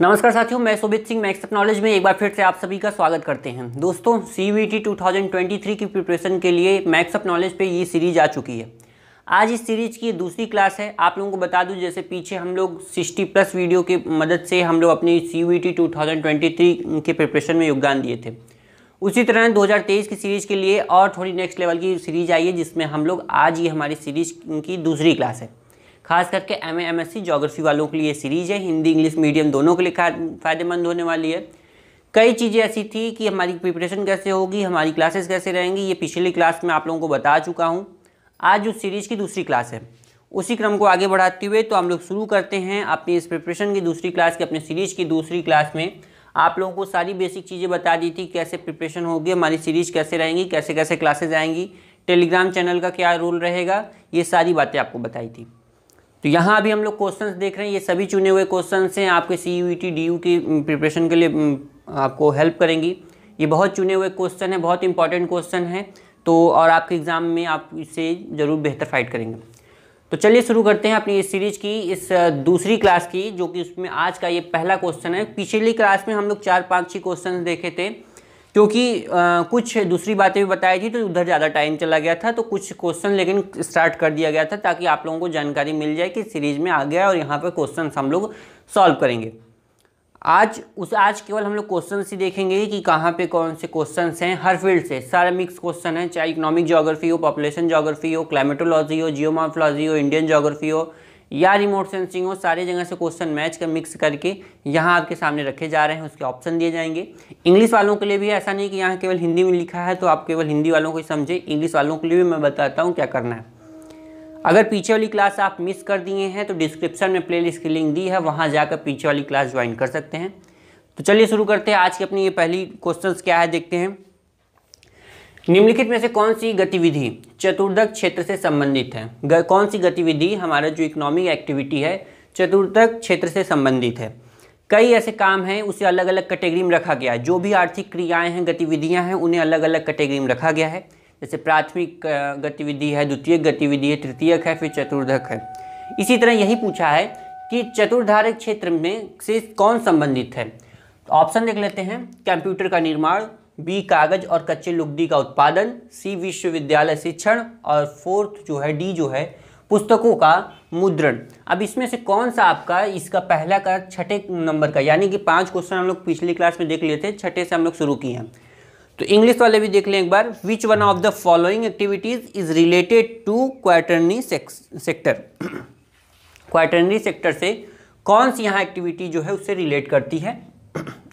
नमस्कार साथियों मैं सुबित सिंह मैक्स नॉलेज में एक बार फिर से आप सभी का स्वागत करते हैं दोस्तों सी वी टी टू की प्रिपरेशन के लिए मैक्स ऑफ नॉलेज पे ये सीरीज आ चुकी है आज इस सीरीज की दूसरी क्लास है आप लोगों को बता दूं जैसे पीछे हम लोग सिक्सटी प्लस वीडियो की मदद से हम लोग अपनी सी वी टी टू के प्रिपरेशन में योगदान दिए थे उसी तरह दो की सीरीज़ के लिए और थोड़ी नेक्स्ट लेवल की सीरीज आई है जिसमें हम लोग आज ये हमारी सीरीज की दूसरी क्लास है खास करके M M S C geography वालों के लिए सीरीज़ है हिंदी इंग्लिश मीडियम दोनों के लिए फ़ायदेमंद होने वाली है कई चीज़ें ऐसी थी कि हमारी प्रिपरेशन कैसे होगी हमारी क्लासेस कैसे रहेंगी ये पिछली क्लास में आप लोगों को बता चुका हूँ आज उस सीरीज़ की दूसरी क्लास है उसी क्रम को आगे बढ़ाते हुए तो हम लोग शुरू करते हैं अपनी इस प्रिपरेशन की दूसरी क्लास की अपने सीरीज़ की दूसरी क्लास में आप लोगों को सारी बेसिक चीज़ें बता दी थी कैसे प्रिपरेशन होगी हमारी सीरीज़ कैसे रहेंगी कैसे कैसे क्लासेज आएंगी टेलीग्राम चैनल का क्या रोल रहेगा ये सारी बातें आपको बताई थी तो यहाँ अभी हम लोग क्वेश्चंस देख रहे हैं ये सभी चुने हुए क्वेश्चंस हैं आपके C U T D U की प्रिपरेशन के लिए आपको हेल्प करेंगी ये बहुत चुने हुए क्वेश्चन है बहुत इंपॉर्टेंट क्वेश्चन है तो और आपके एग्ज़ाम में आप इससे ज़रूर बेहतर फाइट करेंगे तो चलिए शुरू करते हैं अपनी इस सीरीज की इस दूसरी क्लास की जो कि उसमें आज का ये पहला क्वेश्चन है पिछली क्लास में हम लोग चार पाँच छः क्वेश्चन देखे थे क्योंकि आ, कुछ दूसरी बातें भी बताई थी तो उधर ज़्यादा टाइम चला गया था तो कुछ क्वेश्चन लेकिन स्टार्ट कर दिया गया था ताकि आप लोगों को जानकारी मिल जाए कि सीरीज़ में आ गया और यहाँ पर क्वेश्चन हम लोग सॉल्व करेंगे आज उस आज केवल हम लोग क्वेश्चन ही देखेंगे कि कहाँ पे कौन से क्वेश्चन हैं हर फील्ड से सारे मिक्स क्वेश्चन हैं चाहे इकोनॉमिक जोग्राफी हो पॉपुलेशन जोग्राफी हो क्लाइमेटोलॉजी हो जियोमार्फोलॉजी हो इंडियन जोग्राफी हो या रिमोट सेंसिंग हो सारी जगह से क्वेश्चन मैच कर मिक्स करके यहाँ आपके सामने रखे जा रहे हैं उसके ऑप्शन दिए जाएंगे इंग्लिश वालों के लिए भी ऐसा नहीं कि यहाँ केवल हिंदी में लिखा है तो आप केवल हिंदी वालों को समझे इंग्लिश वालों के लिए भी मैं बताता हूँ क्या करना है अगर पीछे वाली क्लास आप मिस कर दिए हैं तो डिस्क्रिप्शन में प्ले की लिंक दी है वहाँ जाकर पीछे वाली क्लास ज्वाइन कर सकते हैं तो चलिए शुरू करते हैं आज की अपनी ये पहली क्वेश्चन क्या है देखते हैं निम्नलिखित में से कौन सी गतिविधि चतुर्दक क्षेत्र से संबंधित है कौन सी गतिविधि हमारा जो इकोनॉमिक एक्टिविटी है चतुर्दक क्षेत्र से संबंधित है कई ऐसे काम हैं उसे अलग अलग कैटेगरी में रखा गया है जो भी आर्थिक क्रियाएं हैं गतिविधियां हैं उन्हें अलग अलग कैटेगरी में रखा गया है जैसे प्राथमिक गतिविधि है द्वितीय गतिविधि है तृतीयक है फिर चतुर्धक है इसी तरह यही पूछा है कि चतुर्धारक क्षेत्र में से कौन संबंधित है ऑप्शन तो देख लेते हैं कंप्यूटर का निर्माण बी कागज और कच्चे लुगदी का उत्पादन सी विश्वविद्यालय शिक्षण और फोर्थ जो है डी जो है पुस्तकों का मुद्रण अब इसमें से कौन सा आपका इसका पहला का छठे नंबर का यानी कि पांच क्वेश्चन हम लोग पिछली क्लास में देख लिए थे छठे से हम लोग शुरू किए हैं तो इंग्लिश वाले भी देख लें एक बार which one of the following activities is related to quaternary sector quaternary sector से कौन सी यहाँ एक्टिविटी जो है उससे रिलेट करती है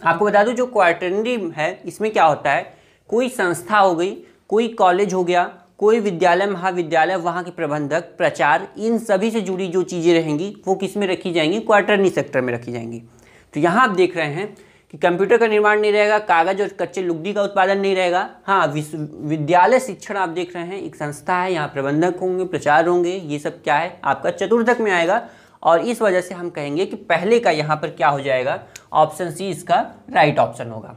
आपको बता दूं जो क्वार्टनरी है इसमें क्या होता है कोई संस्था हो गई कोई कॉलेज हो गया कोई विद्यालय महाविद्यालय वहाँ के प्रबंधक प्रचार इन सभी से जुड़ी जो चीज़ें रहेंगी वो किस में रखी जाएंगी क्वार्टरनी सेक्टर में रखी जाएंगी तो यहाँ आप देख रहे हैं कि कंप्यूटर का निर्माण नहीं रहेगा कागज और कच्चे लुगदी का उत्पादन नहीं रहेगा हाँ विद्यालय शिक्षण आप देख रहे हैं एक संस्था है यहाँ प्रबंधक होंगे प्रचार होंगे ये सब क्या है आपका चतुर्थक में आएगा और इस वजह से हम कहेंगे कि पहले का यहाँ पर क्या हो जाएगा ऑप्शन सी इसका राइट ऑप्शन होगा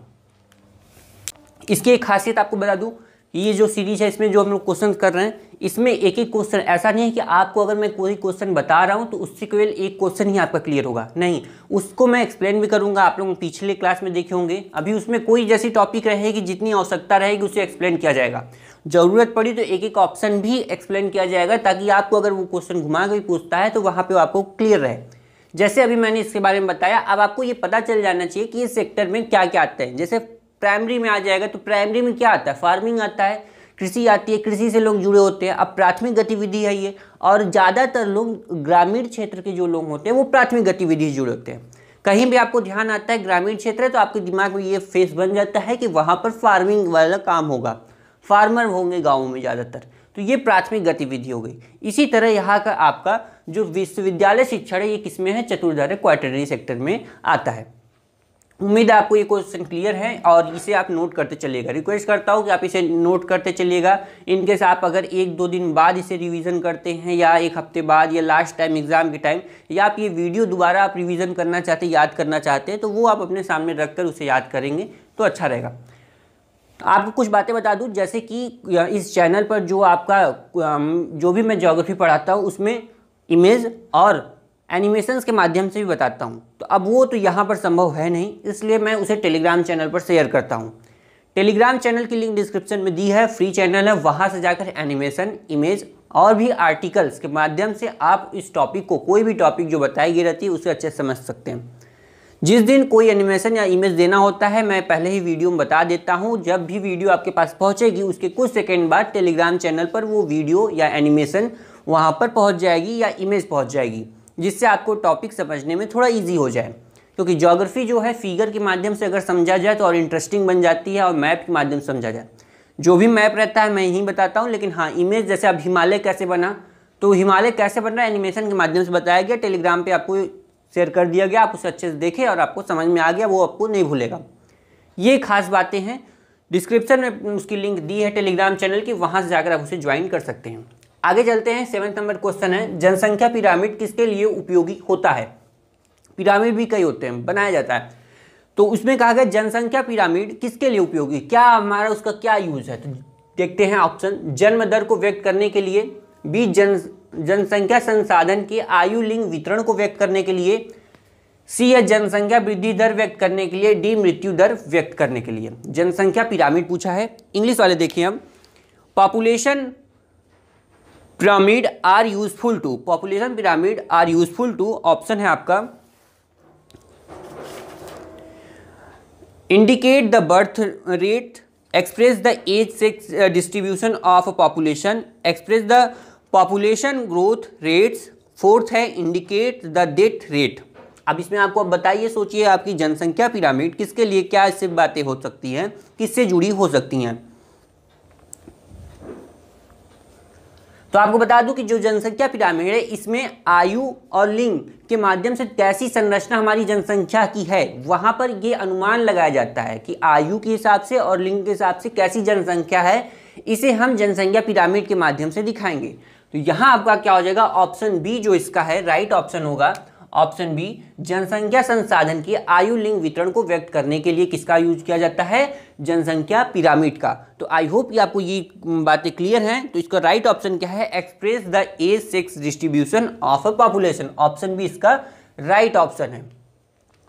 इसकी एक खासियत आपको बता दूं ये जो सीरीज है इसमें जो हम लोग क्वेश्चन कर रहे हैं इसमें एक एक क्वेश्चन ऐसा नहीं है कि आपको अगर मैं कोई क्वेश्चन बता रहा हूँ तो उससे केवल एक क्वेश्चन ही आपका क्लियर होगा नहीं उसको मैं एक्सप्लेन भी करूँगा आप लोग पिछले क्लास में देखे होंगे अभी उसमें कोई जैसी टॉपिक रहेगी जितनी आवश्यकता रहेगी उसे एक्सप्लेन किया जाएगा ज़रूरत पड़ी तो एक एक ऑप्शन भी एक्सप्लेन किया जाएगा ताकि आपको अगर वो क्वेश्चन घुमा के पूछता है तो वहाँ पर आपको क्लियर रहे जैसे अभी मैंने इसके बारे में बताया अब आपको ये पता चल जाना चाहिए कि इस सेक्टर में क्या क्या आते हैं जैसे प्राइमरी में आ जाएगा तो प्राइमरी में क्या आता है फार्मिंग आता है कृषि आती है कृषि से लोग जुड़े होते हैं अब प्राथमिक गतिविधि है ये और ज़्यादातर लोग ग्रामीण क्षेत्र के जो लोग होते हैं वो प्राथमिक गतिविधि से जुड़े होते हैं कहीं भी आपको ध्यान आता है ग्रामीण क्षेत्र है तो आपके दिमाग में ये फेस बन जाता है कि वहाँ पर फार्मिंग वाला काम होगा फार्मर होंगे गाँव में ज़्यादातर तो ये प्राथमिक गतिविधि हो गई इसी तरह यहाँ का आपका जो विश्वविद्यालय शिक्षण है ये किसमें है चतुर्धार क्वार्टनरी सेक्टर में आता है उम्मीद है आपको ये क्वेश्चन क्लियर है और इसे आप नोट करते चलिएगा रिक्वेस्ट करता हूँ कि आप इसे नोट करते चलिएगा इनकेस आप अगर एक दो दिन बाद इसे रिवीजन करते हैं या एक हफ्ते बाद या लास्ट टाइम एग्जाम के टाइम या आप ये वीडियो दोबारा आप रिवीजन करना चाहते याद करना चाहते हैं तो वो आप अपने सामने रख कर उसे याद करेंगे तो अच्छा रहेगा आपको कुछ बातें बता दूँ जैसे कि इस चैनल पर जो आपका जो भी मैं जोग्राफी पढ़ाता हूँ उसमें इमेज और एनिमेशंस के माध्यम से भी बताता हूँ तो अब वो तो यहाँ पर संभव है नहीं इसलिए मैं उसे टेलीग्राम चैनल पर शेयर करता हूँ टेलीग्राम चैनल की लिंक डिस्क्रिप्शन में दी है फ्री चैनल है वहाँ से जाकर एनिमेशन इमेज और भी आर्टिकल्स के माध्यम से आप इस टॉपिक को कोई भी टॉपिक जो बताई गई रहती है उसे अच्छे समझ सकते हैं जिस दिन कोई एनिमेशन या इमेज देना होता है मैं पहले ही वीडियो में बता देता हूँ जब भी वीडियो आपके पास पहुँचेगी उसके कुछ सेकेंड बाद टेलीग्राम चैनल पर वो वीडियो या एनिमेशन वहाँ पर पहुँच जाएगी या इमेज पहुँच जाएगी जिससे आपको टॉपिक समझने में थोड़ा ईजी हो जाए क्योंकि जोग्राफी जो है फिगर के माध्यम से अगर समझा जाए तो और इंटरेस्टिंग बन जाती है और मैप के माध्यम से समझा जाए जो भी मैप रहता है मैं यही बताता हूँ लेकिन हाँ इमेज जैसे अब हिमालय कैसे बना तो हिमालय कैसे बन रहा है एनिमेशन के माध्यम से बताया गया टेलीग्राम पर आपको शेयर कर दिया गया आप उसे अच्छे से देखें और आपको समझ में आ गया वो आपको नहीं भूलेगा ये खास बातें हैं डिस्क्रिप्शन में उसकी लिंक दी है टेलीग्राम चैनल की वहाँ से जाकर आप उसे ज्वाइन कर सकते हैं आगे चलते हैं सेवन नंबर क्वेश्चन है जनसंख्या पिरामिड किसके लिए उपयोगी होता है पिरामिड भी कई होते हैं बनाया जाता है तो उसमें कहा गया जनसंख्या पिरामिड किसके लिए उपयोगी क्या हमारा उसका क्या यूज है तो देखते हैं ऑप्शन जन्म दर को व्यक्त करने के लिए बी जन जनसंख्या संसाधन के आयु लिंग वितरण को व्यक्त करने के लिए सी या जनसंख्या वृद्धि दर व्यक्त करने के लिए डी मृत्यु दर व्यक्त करने के लिए जनसंख्या पिरामिड पूछा है इंग्लिश वाले देखिए हम population pyramid are useful to population pyramid are useful to option है आपका indicate the birth rate express the age sex distribution of population express the population growth rates fourth है इंडिकेट द डेथ रेट अब इसमें आपको अब बताइए सोचिए आपकी जनसंख्या पिरामिड किसके लिए क्या इससे बातें हो सकती हैं किससे जुड़ी हो सकती हैं तो आपको बता दूं कि जो जनसंख्या पिरामिड है इसमें आयु और लिंग के माध्यम से कैसी संरचना हमारी जनसंख्या की है वहां पर ये अनुमान लगाया जाता है कि आयु के हिसाब से और लिंग के हिसाब से कैसी जनसंख्या है इसे हम जनसंख्या पिरामिड के माध्यम से दिखाएंगे तो यहाँ आपका क्या हो जाएगा ऑप्शन बी जो इसका है राइट ऑप्शन होगा ऑप्शन बी जनसंख्या संसाधन के आयु लिंग वितरण को व्यक्त करने के लिए किसका यूज किया जाता है जनसंख्या पिरामिड का तो आई होप ये आपको ये बातें क्लियर हैं तो इसका राइट ऑप्शन क्या है express the age sex distribution of a population option B इसका राइट ऑप्शन है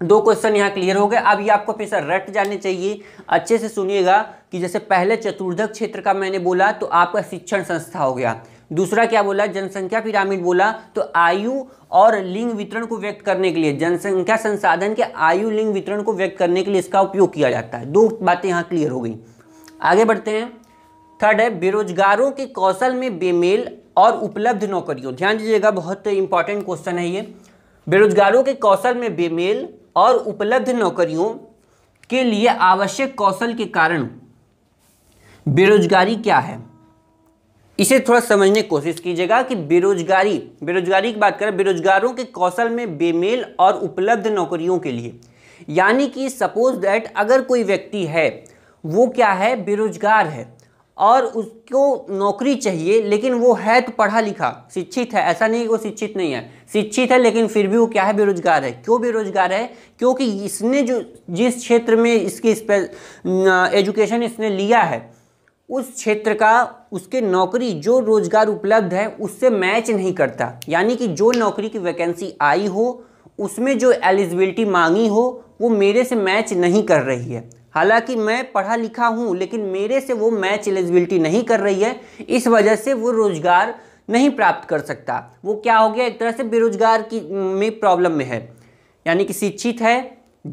दो क्वेश्चन यहाँ क्लियर हो गए अब ये आपको फिर रट जाने चाहिए अच्छे से सुनिएगा कि जैसे पहले चतुर्धक क्षेत्र का मैंने बोला तो आपका शिक्षण संस्था हो गया दूसरा क्या बोला जनसंख्या पिरामिड बोला तो आयु और लिंग वितरण को व्यक्त करने के लिए जनसंख्या संसाधन के आयु लिंग वितरण को व्यक्त करने के लिए इसका उपयोग किया जाता है दो बातें यहाँ क्लियर हो गई आगे बढ़ते हैं थर्ड है बेरोजगारों के कौशल में बेमेल और उपलब्ध नौकरियों ध्यान दीजिएगा बहुत इंपॉर्टेंट क्वेश्चन है ये बेरोजगारों के कौशल में बेमेल और उपलब्ध नौकरियों के लिए आवश्यक कौशल के कारण बेरोजगारी क्या है इसे थोड़ा समझने की कोशिश कीजिएगा कि बेरोजगारी बेरोजगारी की बात करें बेरोजगारों के कौशल में बेमेल और उपलब्ध नौकरियों के लिए यानी कि सपोज दैट अगर कोई व्यक्ति है वो क्या है बेरोजगार है और उसको नौकरी चाहिए लेकिन वो है तो पढ़ा लिखा शिक्षित है ऐसा नहीं कि वो शिक्षित नहीं है शिक्षित है लेकिन फिर भी वो क्या है बेरोजगार है क्यों बेरोजगार है क्योंकि इसने जो जिस क्षेत्र में इसकी एजुकेशन इसने लिया है उस क्षेत्र का उसके नौकरी जो रोजगार उपलब्ध है उससे मैच नहीं करता यानी कि जो नौकरी की वैकेंसी आई हो उसमें जो एलिजिबिलिटी मांगी हो वो मेरे से मैच नहीं कर रही है हालांकि मैं पढ़ा लिखा हूँ लेकिन मेरे से वो मैच एलिजिबिलिटी नहीं कर रही है इस वजह से वो रोज़गार नहीं प्राप्त कर सकता वो क्या हो गया एक तरह से बेरोजगार की में प्रॉब्लम में है यानी कि शिक्षित है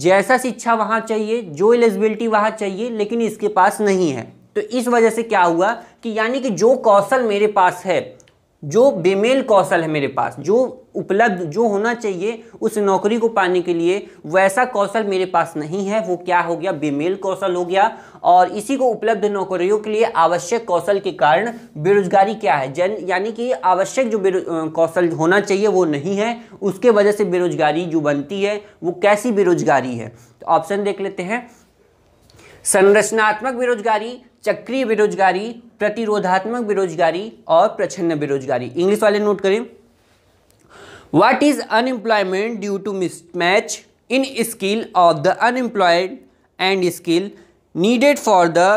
जैसा शिक्षा वहाँ चाहिए जो एलिजिबिलिटी वहाँ चाहिए लेकिन इसके पास नहीं है तो इस वजह से क्या हुआ कि यानी कि जो कौशल मेरे पास है जो बेमेल कौशल है मेरे पास जो उपलब्ध जो होना चाहिए उस नौकरी को पाने के लिए वैसा कौशल मेरे पास नहीं है वो क्या हो गया बेमेल कौशल हो गया और इसी को उपलब्ध नौकरियों के लिए आवश्यक कौशल के कारण बेरोजगारी क्या है जन यानी कि आवश्यक जो कौशल होना चाहिए वो नहीं है उसके वजह से बेरोजगारी जो बनती है वो कैसी बेरोजगारी है तो ऑप्शन देख लेते हैं संरचनात्मक बेरोजगारी चक्रीय बेरोजगारी प्रतिरोधात्मक बेरोजगारी और प्रचन्न बेरोजगारी इंग्लिश वाले नोट करें what is unemployment due to mismatch in skill of the unemployed and skill needed for the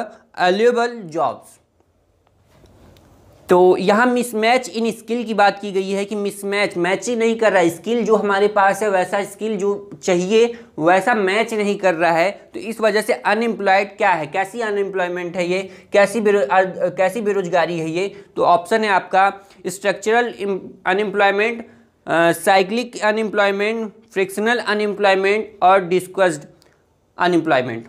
available jobs तो यहाँ मिसमैच इन स्किल की बात की गई है कि मिसमैच मैच ही नहीं कर रहा है स्किल जो हमारे पास है वैसा स्किल जो चाहिए वैसा मैच नहीं कर रहा है तो इस वजह से अनएम्प्लॉयड क्या है कैसी अनएम्प्लॉयमेंट है ये कैसी बेरो कैसी बेरोजगारी है ये तो ऑप्शन है आपका structural unemployment cyclic unemployment frictional unemployment और डिस्कस्ड अनएम्प्लॉयमेंट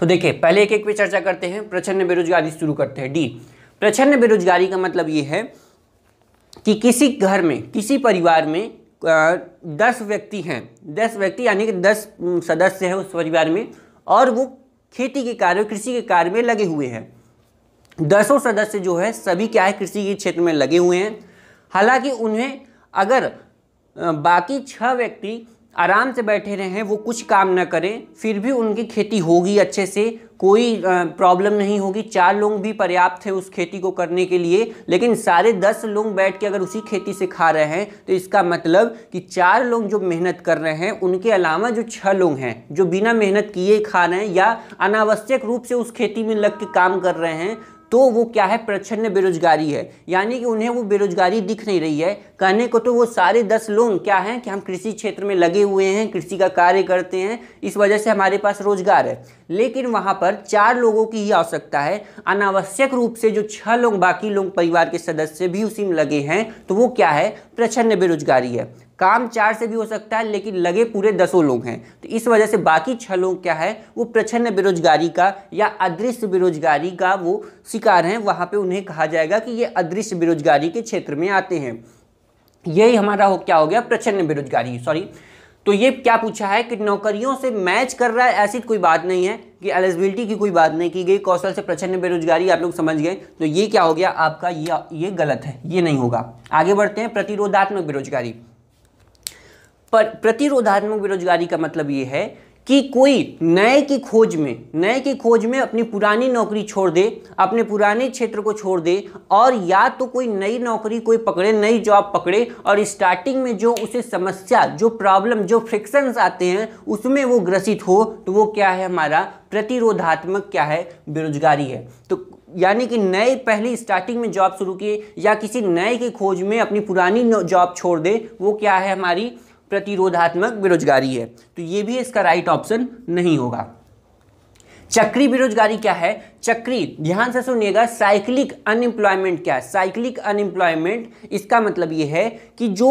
तो देखिए पहले एक एक पे चर्चा करते हैं प्रचंड बेरोजगारी शुरू करते हैं डी प्रच्छन्न बेरोजगारी का मतलब ये है कि किसी घर में किसी परिवार में दस व्यक्ति हैं दस व्यक्ति यानी कि दस सदस्य हैं उस परिवार में और वो खेती के कार्य कृषि के कार्य में लगे हुए हैं दसों सदस्य जो है सभी क्या है कृषि के क्षेत्र में लगे हुए हैं हालांकि उन्हें अगर बाकी छह व्यक्ति आराम से बैठे रहें वो कुछ काम ना करें फिर भी उनकी खेती होगी अच्छे से कोई प्रॉब्लम नहीं होगी चार लोग भी पर्याप्त है उस खेती को करने के लिए लेकिन सारे दस लोग बैठ के अगर उसी खेती से खा रहे हैं तो इसका मतलब कि चार लोग जो मेहनत कर रहे हैं उनके अलावा जो छः लोग हैं जो बिना मेहनत किए खा रहे हैं या अनावश्यक रूप से उस खेती में लग के काम कर रहे हैं तो वो क्या है प्रच्छन्न बेरोजगारी है यानी कि उन्हें वो बेरोजगारी दिख नहीं रही है कहने को तो वो सारे दस लोग क्या हैं कि हम कृषि क्षेत्र में लगे हुए हैं कृषि का कार्य करते हैं इस वजह से हमारे पास रोजगार है लेकिन वहाँ पर चार लोगों की ही आवश्यकता है अनावश्यक रूप से जो छह लोग बाकी लोग परिवार के सदस्य भी उसी में लगे हैं तो वो क्या है प्रच्छन्न बेरोजगारी है काम चार से भी हो सकता है लेकिन लगे पूरे दसों लोग हैं तो इस वजह से बाकी छह लोग क्या है वो प्रचन्न बेरोजगारी का या अदृश्य बेरोजगारी का वो शिकार हैं वहाँ पे उन्हें कहा जाएगा कि ये अदृश्य बेरोजगारी के क्षेत्र में आते हैं यही हमारा हो क्या हो गया प्रचन्न बेरोजगारी सॉरी तो ये क्या पूछा है कि नौकरियों से मैच कर रहा है ऐसी कोई बात नहीं है कि एलिजिबिलिटी की कोई बात नहीं की गई कौशल से प्रचन्न बेरोजगारी आप लोग समझ गए तो ये क्या हो गया आपका ये ये गलत है ये नहीं होगा आगे बढ़ते हैं प्रतिरोधात्मक बेरोजगारी पर प्रतिरोधात्मक बेरोजगारी का मतलब ये है कि कोई नए की खोज में नए की खोज में अपनी पुरानी नौकरी छोड़ दे अपने पुराने क्षेत्र को छोड़ दे और या तो कोई नई नौकरी कोई पकड़े नई जॉब पकड़े और स्टार्टिंग में जो उसे समस्या जो प्रॉब्लम जो फ्रिक्शंस आते हैं उसमें वो ग्रसित हो तो वो क्या है हमारा प्रतिरोधात्मक क्या है बेरोजगारी है तो यानी कि नए पहली स्टार्टिंग में जॉब शुरू किए या किसी नए की खोज में अपनी पुरानी जॉब छोड़ दे वो क्या है हमारी प्रतिरोधात्मक बेरोजगारी है तो ये भी इसका राइट ऑप्शन नहीं होगा चक्री बेरोजगारी क्या है चक्री ध्यान से सुनिएगा साइक्लिक अनएम्प्लॉयमेंट क्या है साइक्लिक अनएम्प्लॉयमेंट इसका मतलब ये है कि जो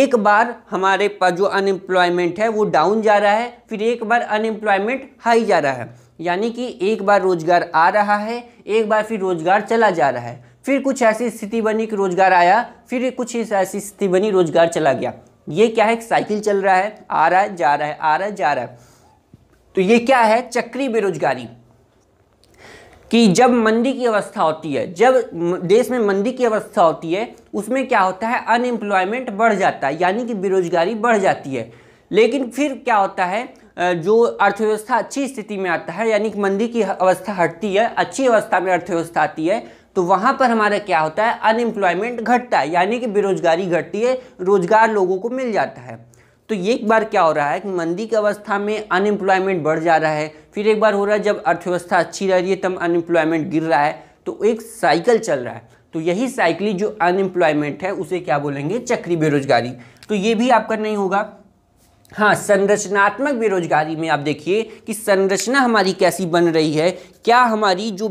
एक बार हमारे पास जो अनएम्प्लॉयमेंट है वो डाउन जा रहा है फिर एक बार अनएम्प्लॉयमेंट हाई जा रहा है यानी कि एक बार रोजगार आ रहा है एक बार फिर रोजगार चला जा रहा है फिर कुछ ऐसी स्थिति बनी कि रोजगार आया फिर कुछ ऐसी स्थिति बनी रोजगार चला गया ये क्या है साइकिल चल रहा है आ रहा है जा रहा है आ रहा है जा रहा है तो ये क्या है चक्री बेरोजगारी कि जब मंदी की अवस्था होती है जब देश में मंदी की अवस्था होती है उसमें क्या होता है अनएम्प्लॉयमेंट बढ़ जाता है यानी कि बेरोजगारी बढ़ जाती है लेकिन फिर क्या होता है जो अर्थव्यवस्था अच्छी स्थिति में आता है यानी कि मंदी की अवस्था हटती है अच्छी अवस्था में अर्थव्यवस्था आती है तो वहां पर हमारा क्या होता है अनएम्प्लॉयमेंट घटता है यानी कि बेरोजगारी घटती है रोजगार लोगों को मिल जाता है तो ये एक बार क्या हो रहा है कि मंदी की अवस्था में अनएम्प्लॉयमेंट बढ़ जा रहा है फिर एक बार हो रहा है जब अर्थव्यवस्था अच्छी रह रही है तब अनएम्प्लॉयमेंट गिर रहा है तो एक साइकिल चल रहा है तो यही साइकिली जो अनएम्प्लॉयमेंट है उसे क्या बोलेंगे चक्री बेरोजगारी तो ये भी आपका नहीं होगा हाँ संरचनात्मक बेरोजगारी में आप देखिए कि संरचना हमारी कैसी बन रही है क्या हमारी जो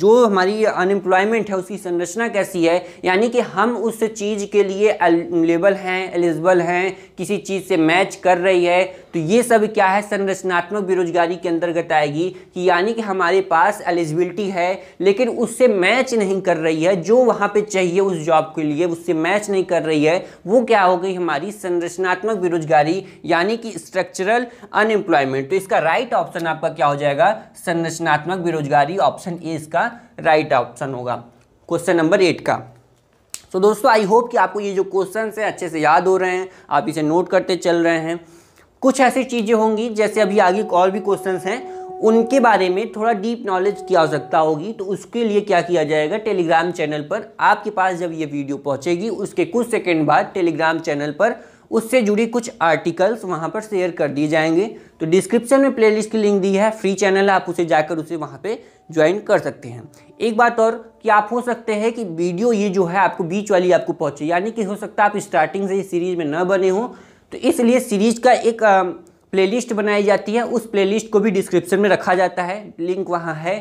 जो हमारी अनएम्प्लॉयमेंट है उसकी संरचना कैसी है यानी कि हम उस चीज़ के लिए एलेबल हैं एलिजिबल हैं किसी चीज़ से मैच कर रही है तो ये सब क्या है संरचनात्मक बेरोजगारी के अंतर्गत आएगी कि यानी कि हमारे पास एलिजिबिलिटी है लेकिन उससे मैच नहीं कर रही है जो वहाँ पे चाहिए उस जॉब के लिए उससे मैच नहीं कर रही है वो क्या हो गई हमारी संरचनात्मक बेरोजगारी यानी कि स्ट्रक्चरल अनएम्प्लॉयमेंट तो इसका राइट ऑप्शन आपका क्या हो जाएगा संरचनात्मक बेरोजगारी ऑप्शन ए इसका राइट ऑप्शन होगा क्वेश्चन नंबर एट का तो so, दोस्तों आई होप कि आपको ये जो क्वेश्चन है अच्छे से याद हो रहे हैं आप इसे नोट करते चल रहे हैं कुछ ऐसी चीज़ें होंगी जैसे अभी आगे और भी क्वेश्चन हैं उनके बारे में थोड़ा डीप नॉलेज की आवश्यकता होगी तो उसके लिए क्या किया जाएगा टेलीग्राम चैनल पर आपके पास जब ये वीडियो पहुंचेगी उसके कुछ सेकंड बाद टेलीग्राम चैनल पर उससे जुड़ी कुछ आर्टिकल्स वहाँ पर शेयर कर दिए जाएंगे तो डिस्क्रिप्शन में प्लेलिस्ट की लिंक दी है फ्री चैनल है आप उसे जाकर उसे वहाँ पे ज्वाइन कर सकते हैं एक बात और कि आप हो सकते हैं कि वीडियो ये जो है आपको बीच वाली आपको पहुँचे यानी कि हो सकता है आप स्टार्टिंग से इस सीरीज़ में न बने हों तो इसलिए सीरीज़ का एक प्ले बनाई जाती है उस प्ले को भी डिस्क्रिप्शन में रखा जाता है लिंक वहाँ है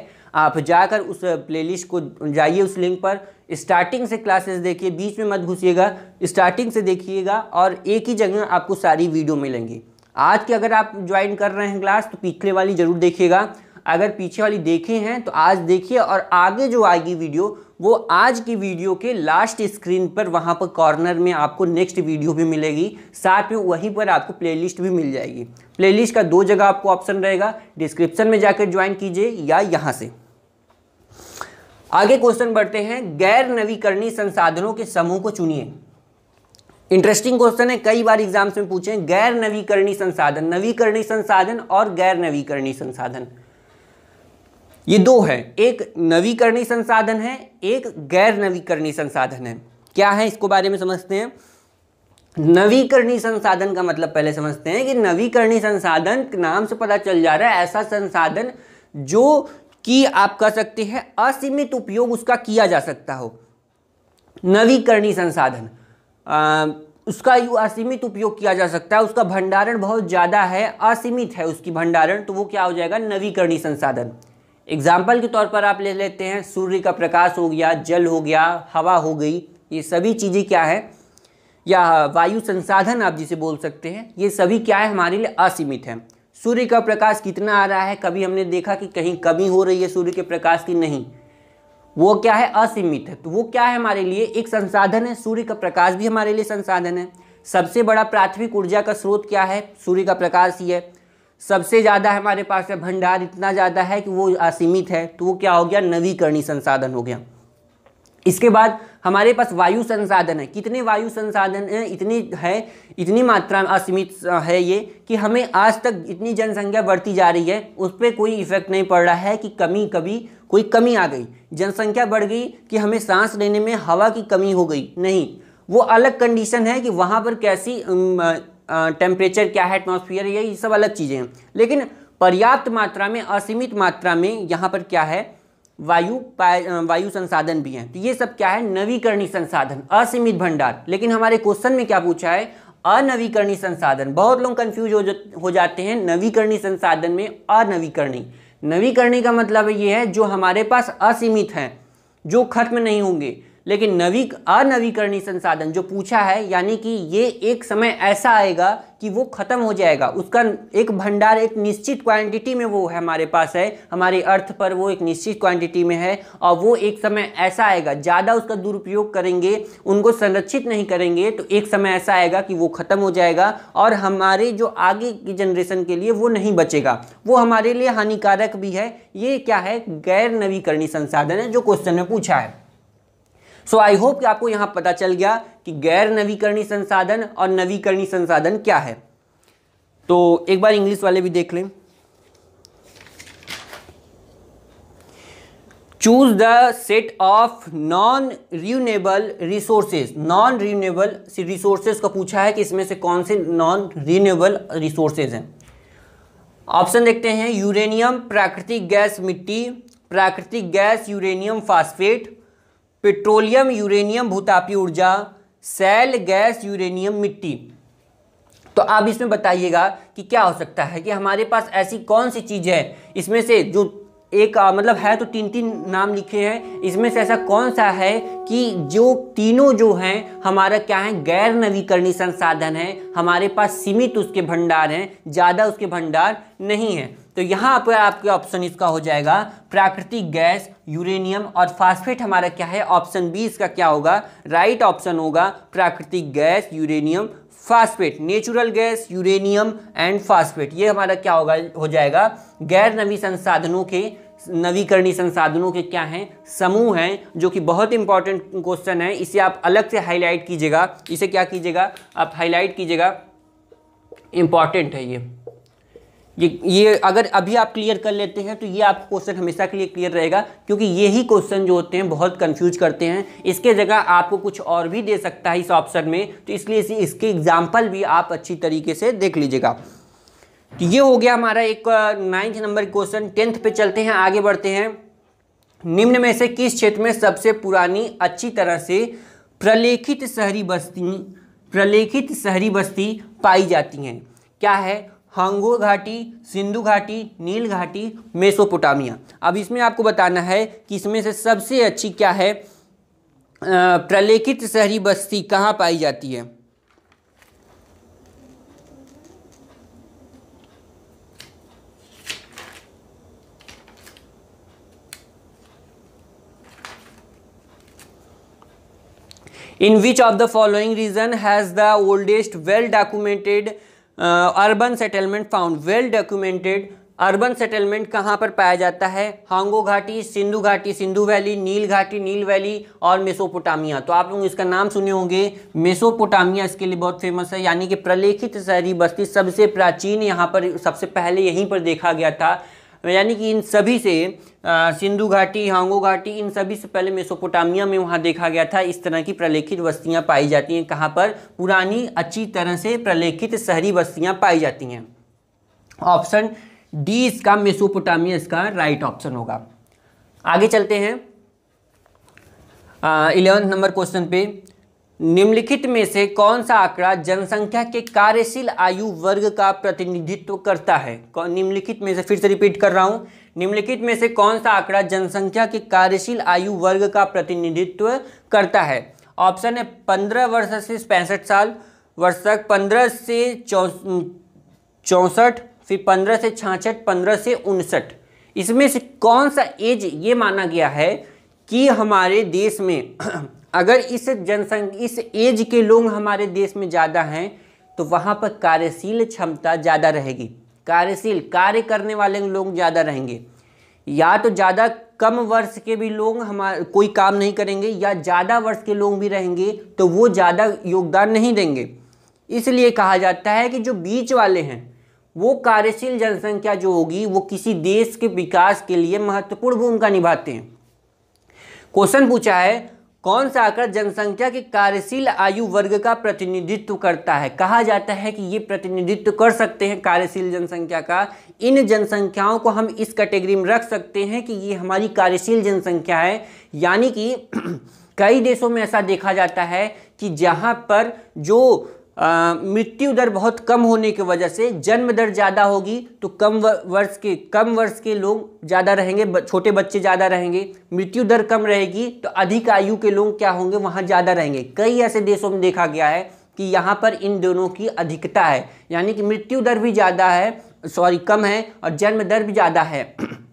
आप जाकर उस प्लेलिस्ट को जाइए उस लिंक पर स्टार्टिंग से क्लासेस देखिए बीच में मत घुसिएगा स्टार्टिंग से देखिएगा और एक ही जगह आपको सारी वीडियो मिलेंगी आज के अगर आप ज्वाइन कर रहे हैं क्लास तो पिछले वाली ज़रूर देखिएगा अगर पीछे वाली देखे हैं तो आज देखिए और आगे जो आएगी वीडियो वो आज की वीडियो के लास्ट स्क्रीन पर वहाँ पर कॉर्नर में आपको नेक्स्ट वीडियो भी मिलेगी साथ में वहीं पर आपको प्लेलिस्ट भी मिल जाएगी प्लेलिस्ट का दो जगह आपको ऑप्शन रहेगा डिस्क्रिप्शन में जाकर ज्वाइन कीजिए या यहाँ से आगे क्वेश्चन बढ़ते हैं गैर नवीकरणीय संसाधनों के समूह को चुनिए इंटरेस्टिंग क्वेश्चन है कई बार एग्जाम्स में पूछे गैर नवीकरणीय संसाधन नवीकरणीय संसाधन और गैर नवीकरणीय संसाधन ये दो है एक नवीकरणीय संसाधन है एक गैर नवीकरणीय संसाधन है क्या है इसको बारे में समझते हैं नवीकरणीय संसाधन का मतलब पहले समझते हैं कि नवीकरणीय संसाधन नाम से पता चल जा रहा है ऐसा संसाधन जो कि आप कह सकते हैं असीमित उपयोग उसका किया जा सकता हो नवीकरणीय संसाधन आ, उसका असीमित उपयोग किया जा सकता है उसका भंडारण बहुत ज़्यादा है असीमित है उसकी भंडारण तो वो क्या हो जाएगा नवीकरणीय संसाधन एग्जाम्पल के तौर पर आप ले लेते हैं सूर्य का प्रकाश हो गया जल हो गया हवा हो गई ये सभी चीज़ें क्या है या वायु संसाधन आप जिसे बोल सकते हैं ये सभी क्या है हमारे लिए असीमित हैं सूर्य का प्रकाश कितना आ रहा है कभी हमने देखा कि कहीं कमी हो रही है सूर्य के प्रकाश की नहीं वो क्या है असीमित है तो वो क्या है हमारे लिए एक संसाधन है सूर्य का प्रकाश भी हमारे लिए संसाधन है सबसे बड़ा प्राथमिक ऊर्जा का स्रोत क्या है सूर्य का प्रकाश ही है सबसे ज़्यादा हमारे पास है भंडार इतना ज़्यादा है कि वो असीमित है तो वो क्या हो गया नवीकरणीय संसाधन हो गया इसके बाद हमारे पास वायु संसाधन है कितने वायु संसाधन हैं इतनी है इतनी मात्रा में असीमित है ये कि हमें आज तक इतनी जनसंख्या बढ़ती जा रही है उस पर कोई इफेक्ट नहीं पड़ रहा है कि कमी कभी कोई कमी आ गई जनसंख्या बढ़ गई कि हमें सांस लेने में हवा की कमी हो गई नहीं वो अलग कंडीशन है कि वहाँ पर कैसी टेम्परेचर क्या है एटमोसफियर ये सब अलग चीज़ें हैं लेकिन पर्याप्त मात्रा में असीमित मात्रा में यहाँ पर क्या है वायु वायु संसाधन भी हैं तो ये सब क्या है नवीकरणीय संसाधन असीमित भंडार लेकिन हमारे क्वेश्चन में क्या पूछा है अनवीकरणीय संसाधन बहुत लोग कंफ्यूज हो, जा, हो जाते हैं नवीकरणीय संसाधन में अनवीकरणीय नवीकरणीय का मतलब ये है जो हमारे पास असीमित हैं जो खत्म नहीं होंगे लेकिन नवी अनवीकरणीय संसाधन जो पूछा है यानी कि ये एक समय ऐसा आएगा कि वो ख़त्म हो जाएगा उसका एक भंडार एक निश्चित क्वांटिटी में वो है हमारे पास है हमारे अर्थ पर वो एक निश्चित क्वांटिटी में है और वो एक समय ऐसा आएगा ज़्यादा उसका दुरुपयोग करेंगे उनको संरक्षित नहीं करेंगे तो एक समय ऐसा आएगा कि वो ख़त्म हो जाएगा और हमारे जो आगे की जनरेशन के लिए वो नहीं बचेगा वो हमारे लिए हानिकारक भी है ये क्या है गैर नवीकरणीय संसाधन है जो क्वेश्चन में पूछा है सो आई होप कि आपको यहां पता चल गया कि गैर नवीकरणीय संसाधन और नवीकरणीय संसाधन क्या है तो एक बार इंग्लिश वाले भी देख लें choose the set of non renewable resources non renewable resources का पूछा है कि इसमें से कौन से नॉन रीनेबल रिसोर्सेज हैं ऑप्शन देखते हैं यूरेनियम प्राकृतिक गैस मिट्टी प्राकृतिक gas uranium phosphate petroleum uranium भूतापी ऊर्जा सेल गैस यूरेनियम मिट्टी तो आप इसमें बताइएगा कि क्या हो सकता है कि हमारे पास ऐसी कौन सी चीज़ है इसमें से जो एक आ, मतलब है तो तीन तीन नाम लिखे हैं इसमें से ऐसा कौन सा है कि जो तीनों जो हैं हमारा क्या है गैर नवीकरणीय संसाधन है हमारे पास सीमित उसके भंडार हैं ज़्यादा उसके भंडार नहीं है तो यहाँ पर आपके ऑप्शन इसका हो जाएगा प्राकृतिक गैस यूरेनियम और फास्फेट हमारा क्या है ऑप्शन बी इसका क्या होगा राइट ऑप्शन होगा प्राकृतिक gas uranium phosphate natural gas uranium and phosphate ये हमारा क्या होगा हो जाएगा गैर नवी संसाधनों के नवीकरणीय संसाधनों के क्या हैं समूह हैं जो कि बहुत इंपॉर्टेंट क्वेश्चन है इसे आप अलग से हाईलाइट कीजिएगा इसे क्या कीजिएगा आप हाईलाइट कीजिएगा इंपॉर्टेंट है ये ये ये अगर अभी आप क्लियर कर लेते हैं तो ये आपको क्वेश्चन हमेशा के लिए क्लियर रहेगा क्योंकि ये ही क्वेश्चन जो होते हैं बहुत कंफ्यूज करते हैं इसके जगह आपको कुछ और भी दे सकता है इस ऑप्शन में तो इसलिए इसी इसके एग्जाम्पल भी आप अच्छी तरीके से देख लीजिएगा तो ये हो गया हमारा एक नाइन्थ नंबर क्वेश्चन टेंथ पे चलते हैं आगे बढ़ते हैं निम्न में से किस क्षेत्र में सबसे पुरानी अच्छी तरह से प्रलेखित शहरी बस्ती प्रलेखित शहरी बस्ती पाई जाती हैं क्या है हांगोर घाटी सिंधु घाटी नील घाटी मेसोपोटामिया अब इसमें आपको बताना है कि इसमें से सबसे अच्छी क्या है प्रलेखित शहरी बस्ती कहाँ पाई जाती है in which of the following region has the oldest well documented urban settlement found well documented urban settlement कहाँ पर पाया जाता है हांगो घाटी सिंधु घाटी सिंधु वैली नील घाटी नील वैली और मेसोपोटामिया तो आप लोग इसका नाम सुने होंगे मेसोपोटामिया इसके लिए बहुत फेमस है यानी कि प्रलेखित शहरी बस्ती सबसे प्राचीन यहाँ पर सबसे पहले यहीं पर देखा गया था यानी कि इन सभी से सिंधु घाटी हांगो घाटी इन सभी से पहले मेसोपोटामिया में वहाँ देखा गया था इस तरह की प्रलेखित बस्तियाँ पाई जाती हैं कहाँ पर पुरानी अच्छी तरह से प्रलेखित शहरी बस्तियाँ पाई जाती हैं ऑप्शन डी इसका मेसोपोटामिया इसका राइट ऑप्शन होगा आगे चलते हैं इलेवंथ नंबर क्वेश्चन पे निम्नलिखित में से कौन सा आंकड़ा जनसंख्या के कार्यशील आयु वर्ग का प्रतिनिधित्व करता है निम्नलिखित में से फिर से रिपीट कर रहा हूँ निम्नलिखित में से कौन सा आंकड़ा जनसंख्या के कार्यशील आयु वर्ग का प्रतिनिधित्व करता है ऑप्शन है पंद्रह वर्ष से पैंसठ साल वर्ष तक पंद्रह से चौसठ फिर पंद्रह से छाछठ पंद्रह से उनसठ इसमें से कौन सा एज ये माना गया है कि हमारे देश में अगर इस जनसंख्या इस एज के लोग हमारे देश में ज़्यादा हैं तो वहाँ पर कार्यशील क्षमता ज़्यादा रहेगी कार्यशील कार्य करने वाले लोग ज़्यादा रहेंगे या तो ज़्यादा कम वर्ष के भी लोग हमारे कोई काम नहीं करेंगे या ज़्यादा वर्ष के लोग भी रहेंगे तो वो ज़्यादा योगदान नहीं देंगे इसलिए कहा जाता है कि जो बीच वाले हैं वो कार्यशील जनसंख्या जो होगी वो किसी देश के विकास के लिए महत्वपूर्ण भूमिका निभाते हैं क्वेश्चन पूछा है कौन सा आंकड़ा जनसंख्या के कार्यशील आयु वर्ग का प्रतिनिधित्व करता है कहा जाता है कि ये प्रतिनिधित्व कर सकते हैं कार्यशील जनसंख्या का इन जनसंख्याओं को हम इस कैटेगरी में रख सकते हैं कि ये हमारी कार्यशील जनसंख्या है यानी कि कई देशों में ऐसा देखा जाता है कि जहाँ पर जो मृत्यु दर बहुत कम होने की वजह से जन्म दर ज़्यादा होगी तो कम वर्ष के कम वर्ष के लोग ज़्यादा रहेंगे छोटे बच्चे ज़्यादा रहेंगे मृत्यु दर कम रहेगी तो अधिक आयु के लोग क्या होंगे वहाँ ज़्यादा रहेंगे कई ऐसे देशों में देखा गया है कि यहाँ पर इन दोनों की अधिकता है यानी कि मृत्यु दर भी ज़्यादा है सॉरी कम है और जन्म दर भी ज़्यादा है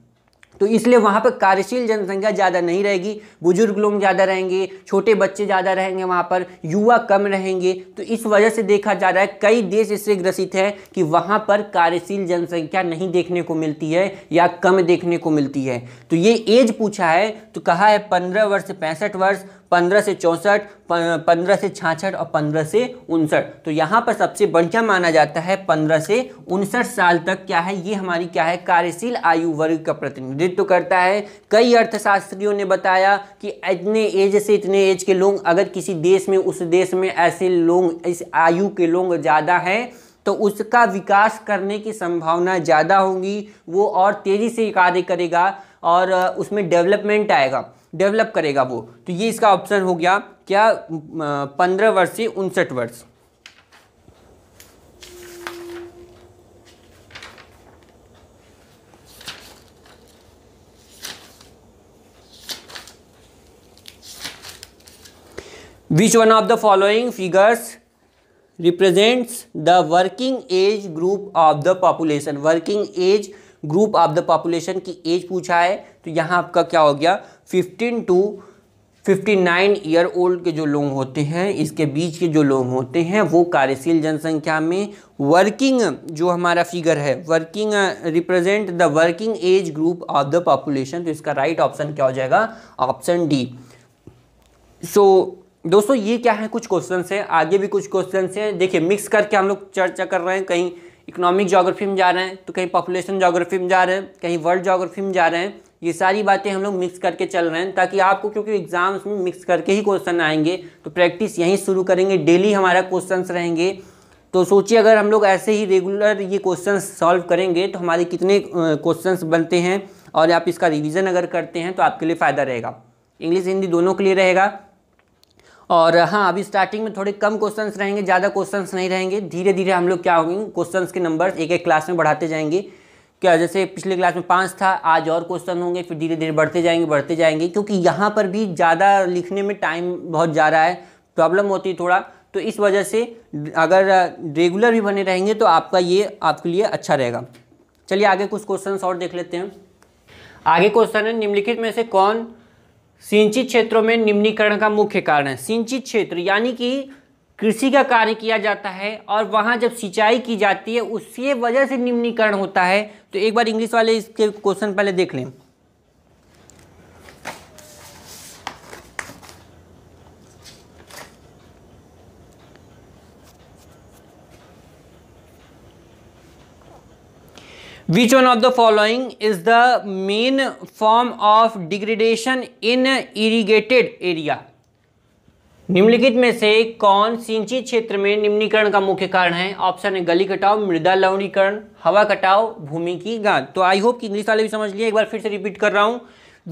तो इसलिए वहाँ पर कार्यशील जनसंख्या ज़्यादा नहीं रहेगी बुजुर्ग लोग ज़्यादा रहेंगे छोटे बच्चे ज़्यादा रहेंगे वहाँ पर युवा कम रहेंगे तो इस वजह से देखा जा रहा है कई देश इससे ग्रसित हैं कि वहाँ पर कार्यशील जनसंख्या नहीं देखने को मिलती है या कम देखने को मिलती है तो ये एज पूछा है तो कहा है पंद्रह वर्ष पैंसठ वर्ष पंद्रह से चौंसठ पंद्रह से छाछठ और पंद्रह से उनसठ तो यहाँ पर सबसे बढ़िया माना जाता है पंद्रह से उनसठ साल तक क्या है ये हमारी क्या है कार्यशील आयु वर्ग का प्रतिनिधित्व करता है कई अर्थशास्त्रियों ने बताया कि इतने एज से इतने एज के लोग अगर किसी देश में उस देश में ऐसे लोग इस आयु के लोग ज़्यादा हैं तो उसका विकास करने की संभावना ज़्यादा होगी वो और तेज़ी से कार्य करेगा और उसमें डेवलपमेंट आएगा डेवलप करेगा वो तो ये इसका ऑप्शन हो गया क्या पंद्रह वर्ष से उनसठ वर्ष which one of the following figures represents the working age group of the population working age group of the population की एज पूछा है तो यहाँ आपका क्या हो गया फिफ्टीन टू 59 ईयर ओल्ड के जो लोग होते हैं इसके बीच के जो लोग होते हैं वो कार्यशील जनसंख्या में वर्किंग जो हमारा फिगर है working represent the working age group of the population तो इसका राइट right ऑप्शन क्या हो जाएगा ऑप्शन डी सो दोस्तों ये क्या है कुछ क्वेश्चन है आगे भी कुछ क्वेश्चन हैं देखिए मिक्स करके हम लोग चर्चा कर रहे हैं कहीं इकोनॉमिक जोग्राफी में जा रहे हैं तो कहीं पॉपुलेशन जोग्राफी में जा रहे हैं कहीं वर्ल्ड जोग्राफी में जा रहे हैं ये सारी बातें हम लोग मिक्स करके चल रहे हैं ताकि आपको क्योंकि एग्ज़ाम्स में मिक्स करके ही क्वेश्चन आएंगे तो प्रैक्टिस यहीं शुरू करेंगे डेली हमारा क्वेश्चंस रहेंगे तो सोचिए अगर हम लोग ऐसे ही रेगुलर ये क्वेश्चन सॉल्व करेंगे तो हमारे कितने क्वेश्चन बनते हैं और आप इसका रिविज़न अगर करते हैं तो आपके लिए फ़ायदा रहेगा इंग्लिश हिंदी दोनों के लिए रहेगा और हाँ अभी स्टार्टिंग में थोड़े कम क्वेश्चंस रहेंगे ज़्यादा क्वेश्चंस नहीं रहेंगे धीरे धीरे हम लोग क्या होंगे क्वेश्चंस के नंबर्स एक एक क्लास में बढ़ाते जाएंगे क्या जैसे पिछले क्लास में पाँच था आज और क्वेश्चन होंगे फिर धीरे धीरे बढ़ते जाएंगे बढ़ते जाएंगे क्योंकि यहाँ पर भी ज़्यादा लिखने में टाइम बहुत जा रहा है प्रॉब्लम होती है थोड़ा तो इस वजह से अगर रेगुलर भी बने रहेंगे तो आपका ये आपके लिए अच्छा रहेगा चलिए आगे कुछ क्वेश्चन और देख लेते हैं आगे क्वेश्चन है निम्नलिखित में से कौन सिंचित क्षेत्रों में निम्नीकरण का मुख्य कारण है सिंचित क्षेत्र यानी कि कृषि का कार्य किया जाता है और वहाँ जब सिंचाई की जाती है उसके वजह से निम्नीकरण होता है तो एक बार इंग्लिश वाले इसके क्वेश्चन पहले देख लें which one of the following is the main form of degradation in irrigated area निम्नलिखित में से कौन सिंचित क्षेत्र में निम्नीकरण का मुख्य कारण है ऑप्शन है गली कटाव मृदा लवणीकरण हवा कटाव भूमि की गांध तो आई होप कि इंग्लिश वाले भी समझ लिए एक बार फिर से रिपीट कर रहा हूँ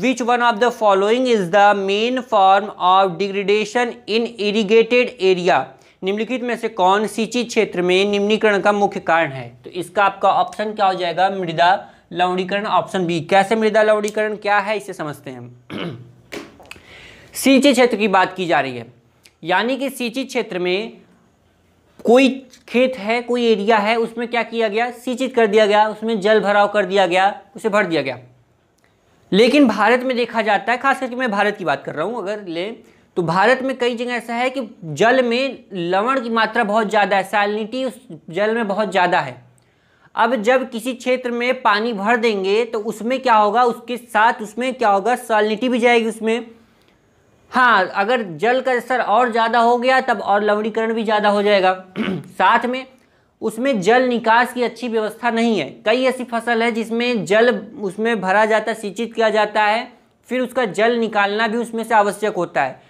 which one of the following is the main form of degradation in irrigated area निम्नलिखित में से कौन सिंचित क्षेत्र में निम्नीकरण का मुख्य कारण है तो इसका आपका ऑप्शन क्या हो जाएगा मृदा लवणीकरण ऑप्शन बी कैसे मृदा लवणीकरण क्या है इसे समझते हैं हम सिंचित क्षेत्र की बात की जा रही है यानी कि सिंचित क्षेत्र में कोई खेत है कोई एरिया है उसमें क्या किया गया सिंचित कर दिया गया उसमें जल भराव कर दिया गया उसे भर दिया गया लेकिन भारत में देखा जाता है खास करके मैं भारत की बात कर रहा हूँ अगर ले तो भारत में कई जगह ऐसा है कि जल में लवण की मात्रा बहुत ज़्यादा है सैलिनिटी उस जल में बहुत ज़्यादा है अब जब किसी क्षेत्र में पानी भर देंगे तो उसमें क्या होगा उसके साथ उसमें क्या होगा सैलिनिटी भी जाएगी उसमें हाँ अगर जल का स्तर और ज़्यादा हो गया तब और लवणीकरण भी ज़्यादा हो जाएगा साथ में उसमें जल निकास की अच्छी व्यवस्था नहीं है कई ऐसी फसल है जिसमें जल उसमें भरा जाता सिंचित किया जाता है फिर उसका जल निकालना भी उसमें से आवश्यक होता है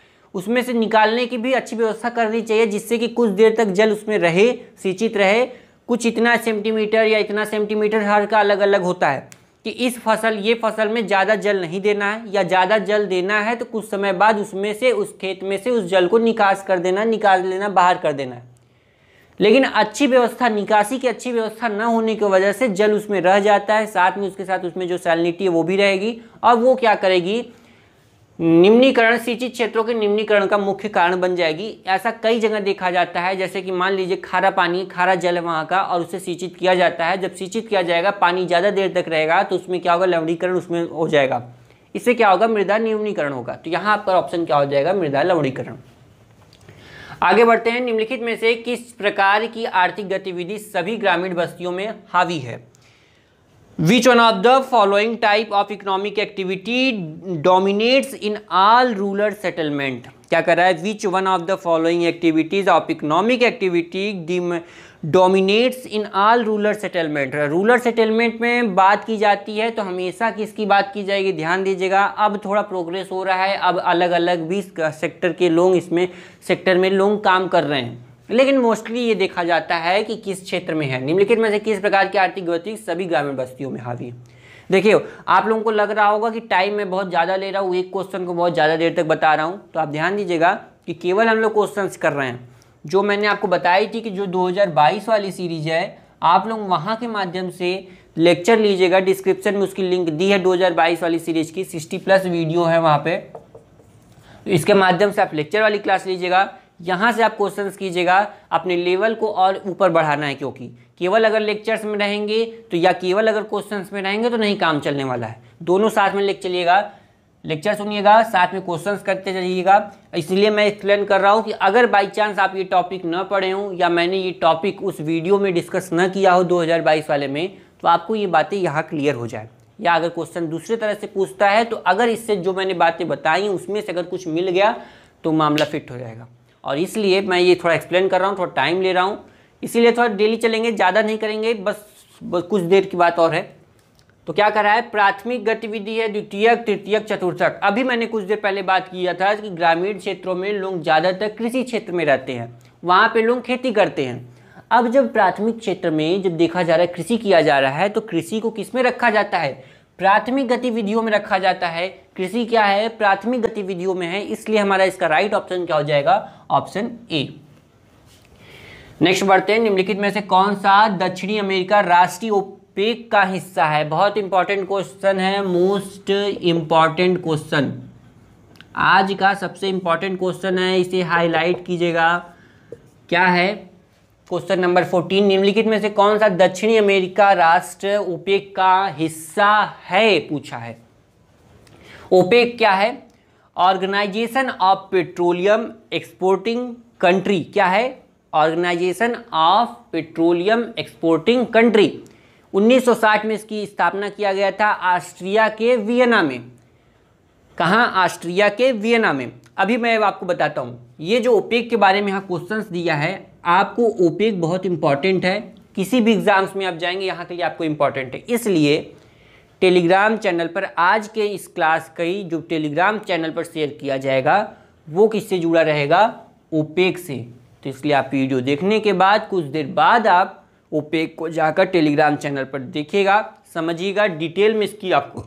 उसमें से निकालने की भी अच्छी व्यवस्था करनी चाहिए जिससे कि कुछ देर तक जल उसमें रहे सिंचित रहे कुछ इतना सेंटीमीटर या इतना सेंटीमीटर हर का अलग अलग होता है कि इस फसल ये फसल में ज़्यादा जल नहीं देना है या ज़्यादा जल देना है तो कुछ समय बाद उसमें से उस खेत में से उस जल को निकास कर देना निकाल लेना बाहर कर देना है लेकिन अच्छी व्यवस्था निकासी की अच्छी व्यवस्था न होने की वजह से जल उसमें रह जाता है साथ में उसके साथ उसमें जो सैलिनिटी है वो भी रहेगी और वो क्या करेगी निम्नीकरण सिंचित क्षेत्रों के निम्नीकरण का मुख्य कारण बन जाएगी ऐसा कई जगह देखा जाता है जैसे कि मान लीजिए खारा पानी खारा जल है वहाँ का और उसे सिंचित किया जाता है जब सिंचित किया जाएगा पानी ज़्यादा देर तक रहेगा तो उसमें क्या होगा लवणीकरण उसमें हो जाएगा इससे क्या होगा मृदा निम्नीकरण होगा तो यहाँ आपका ऑप्शन क्या हो जाएगा मृदा लवणीकरण आगे बढ़ते हैं निम्नलिखित में से किस प्रकार की आर्थिक गतिविधि सभी ग्रामीण बस्तियों में हावी है which one of the following type of economic activity dominates in all rural settlement क्या कर रहा है which one of the following activities of economic activity dominates in all rural settlement rural settlement में बात की जाती है तो हमेशा किसकी बात की जाएगी ध्यान दीजिएगा अब थोड़ा प्रोग्रेस हो रहा है अब अलग अलग भी सेक्टर के लोग इसमें सेक्टर में लोग काम कर रहे हैं लेकिन मोस्टली ये देखा जाता है कि किस क्षेत्र में है निम्नलिखित में से किस प्रकार की आर्थिक गति सभी ग्रामीण बस्तियों में हावी है देखिए आप लोगों को लग रहा होगा कि टाइम मैं बहुत ज़्यादा ले रहा हूँ एक क्वेश्चन को बहुत ज़्यादा देर तक बता रहा हूँ तो आप ध्यान दीजिएगा कि केवल हम लोग क्वेश्चन कर रहे हैं जो मैंने आपको बताई थी कि जो दो वाली सीरीज है आप लोग वहाँ के माध्यम से लेक्चर लीजिएगा डिस्क्रिप्शन में उसकी लिंक दी है दो वाली सीरीज की सिक्सटी प्लस वीडियो है वहाँ पे तो इसके माध्यम से आप लेक्चर वाली क्लास लीजिएगा यहाँ से आप क्वेश्चन कीजिएगा अपने लेवल को और ऊपर बढ़ाना है क्योंकि केवल अगर लेक्चर्स में रहेंगे तो या केवल अगर क्वेश्चन में रहेंगे तो नहीं काम चलने वाला है दोनों साथ में लेकर चलिएगा लेक्चर सुनिएगा साथ में क्वेश्चंस करते जाइएगा इसलिए मैं एक्सप्लेन कर रहा हूँ कि अगर बाई चांस आप ये टॉपिक न पढ़े हों या मैंने ये टॉपिक उस वीडियो में डिस्कस न किया हो 2022 वाले में तो आपको ये बातें यहाँ क्लियर हो जाए या अगर क्वेश्चन दूसरे तरह से पूछता है तो अगर इससे जो मैंने बातें बताई उसमें से अगर कुछ मिल गया तो मामला फिट हो जाएगा और इसलिए मैं ये थोड़ा एक्सप्लेन कर रहा हूँ थोड़ा टाइम ले रहा हूँ इसीलिए थोड़ा डेली चलेंगे ज़्यादा नहीं करेंगे बस, बस कुछ देर की बात और है तो क्या कर रहा है प्राथमिक गतिविधि है द्वितीयक तृतीयक चतुर्थक अभी मैंने कुछ देर पहले बात किया था कि ग्रामीण क्षेत्रों में लोग ज़्यादातर कृषि क्षेत्र में रहते हैं वहाँ पर लोग खेती करते हैं अब जब प्राथमिक क्षेत्र में जब देखा जा रहा है कृषि किया जा रहा है तो कृषि को किस में रखा जाता है प्राथमिक गतिविधियों में रखा जाता है कृषि क्या है प्राथमिक गतिविधियों में है इसलिए हमारा इसका राइट ऑप्शन क्या हो जाएगा ऑप्शन ए नेक्स्ट बढ़ते हैं निम्नलिखित में से कौन सा दक्षिणी अमेरिका राष्ट्रीय ओपेक का हिस्सा है बहुत इंपॉर्टेंट क्वेश्चन है मोस्ट इंपॉर्टेंट क्वेश्चन आज का सबसे इंपॉर्टेंट क्वेश्चन है इसे हाईलाइट कीजिएगा क्या है क्वेश्चन नंबर फोर्टीन निम्नलिखित में से कौन सा दक्षिणी अमेरिका राष्ट्र ओपेक का हिस्सा है पूछा है ओपेक क्या है organization of petroleum exporting country क्या है organization of petroleum exporting country 1960 में इसकी स्थापना किया गया था ऑस्ट्रिया के वियना में कहाँ ऑस्ट्रिया के वियना में अभी मैं आपको बताता हूँ ये जो ओपेक के बारे में यहाँ क्वेश्चन दिया है आपको ओपेक बहुत इंपॉर्टेंट है किसी भी एग्ज़ाम्स में आप जाएंगे यहाँ के लिए आपको इम्पॉर्टेंट है इसलिए टेलीग्राम चैनल पर आज के इस क्लास कई जो टेलीग्राम चैनल पर शेयर किया जाएगा वो किससे जुड़ा रहेगा ओपेक से तो इसलिए आप वीडियो देखने के बाद कुछ देर बाद आप ओपेक को जाकर टेलीग्राम चैनल पर देखिएगा समझिएगा डिटेल में इसकी आपको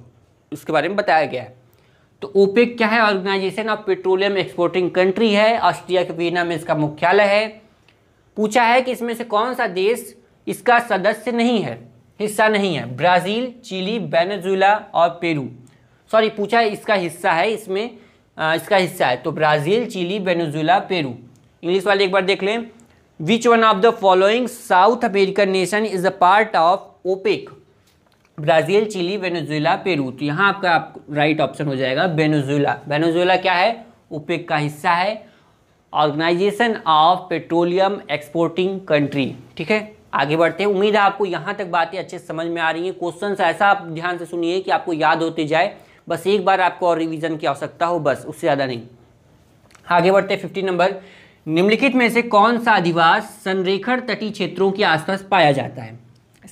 उसके बारे में बताया गया है तो ओपेक क्या है organization of petroleum exporting country है ऑस्ट्रिया के वीना में इसका मुख्यालय है पूछा है कि इसमें से कौन सा देश इसका सदस्य नहीं है हिस्सा नहीं है ब्राज़ील चिली वेनेजुला और पेरू सॉरी पूछा है इसका हिस्सा है इसमें आ, इसका हिस्सा है तो Brazil Chile Venezuela Peru English वाले एक बार देख लें which one of the following South American nation is a part of OPEC Brazil Chile Venezuela Peru तो यहाँ आपका आप राइट ऑप्शन हो जाएगा वेनेजुला वेनेजुला क्या है ओपेक का हिस्सा है organization of petroleum exporting country ठीक है आगे बढ़ते हैं उम्मीद है आपको यहाँ तक बातें अच्छे समझ में आ रही हैं क्वेश्चन ऐसा आप ध्यान से सुनिए कि आपको याद होते जाए बस एक बार आपको और रिविजन की आवश्यकता हो बस उससे ज़्यादा नहीं आगे बढ़ते हैं फिफ्टी नंबर निम्नलिखित में से कौन सा अधिवास संरेखण तटीय क्षेत्रों के आसपास पाया जाता है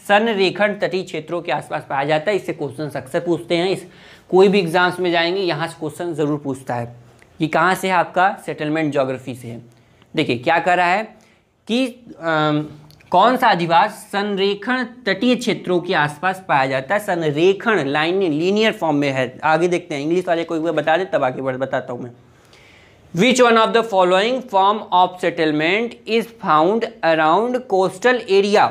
संरेखण तटीय क्षेत्रों के आसपास पाया जाता है इससे क्वेश्चन अक्सर पूछते हैं इस कोई भी एग्जाम्स में जाएंगे यहाँ से क्वेश्चन ज़रूर पूछता है कि कहाँ से है आपका सेटलमेंट जोग्राफी से है देखिए क्या कर रहा है कि आ, कौन सा अधिवास संरेखण तटीय क्षेत्रों के आसपास पाया जाता है संरेखण लाइन लीनियर फॉर्म में है आगे देखते हैं इंग्लिश वाले को एक बार बता दे तब आगे बढ़ बताता हूं मैं which one of the following form of settlement is found around coastal area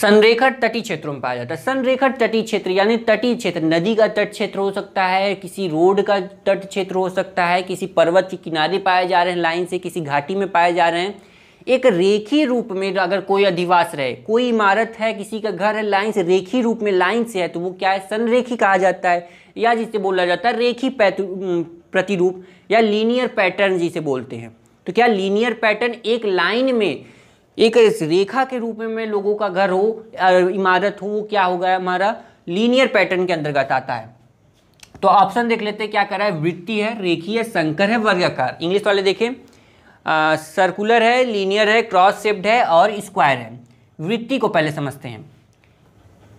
संरेखण तटीय क्षेत्रों में पाया जाता है संरेखण तटीय क्षेत्र यानी तटीय क्षेत्र नदी का तट क्षेत्र हो सकता है किसी रोड का तट क्षेत्र हो सकता है किसी पर्वत के किनारे पाए जा रहे हैं लाइन से किसी घाटी में पाए जा रहे हैं एक रेखी रूप में अगर कोई अधिवास रहे कोई इमारत है किसी का घर है लाइन से रेखी रूप में लाइन से है तो वो क्या है संरेखी कहा जाता है या जिसे बोला जाता है रेखी प्रतिरूप या लीनियर पैटर्न जिसे बोलते हैं तो क्या लीनियर पैटर्न एक लाइन में एक रेखा के रूप में लोगों का घर हो इमारत हो वो क्या होगा हमारा लीनियर पैटर्न के अंतर्गत आता है तो ऑप्शन देख लेते हैं क्या कर रहा है वृत्ति है रेखी है संकर है वर्गाकार इंग्लिश वाले देखें सर्कुलर है लीनियर है क्रॉस शेप्ड है और स्क्वायर है वृत्ति को पहले समझते हैं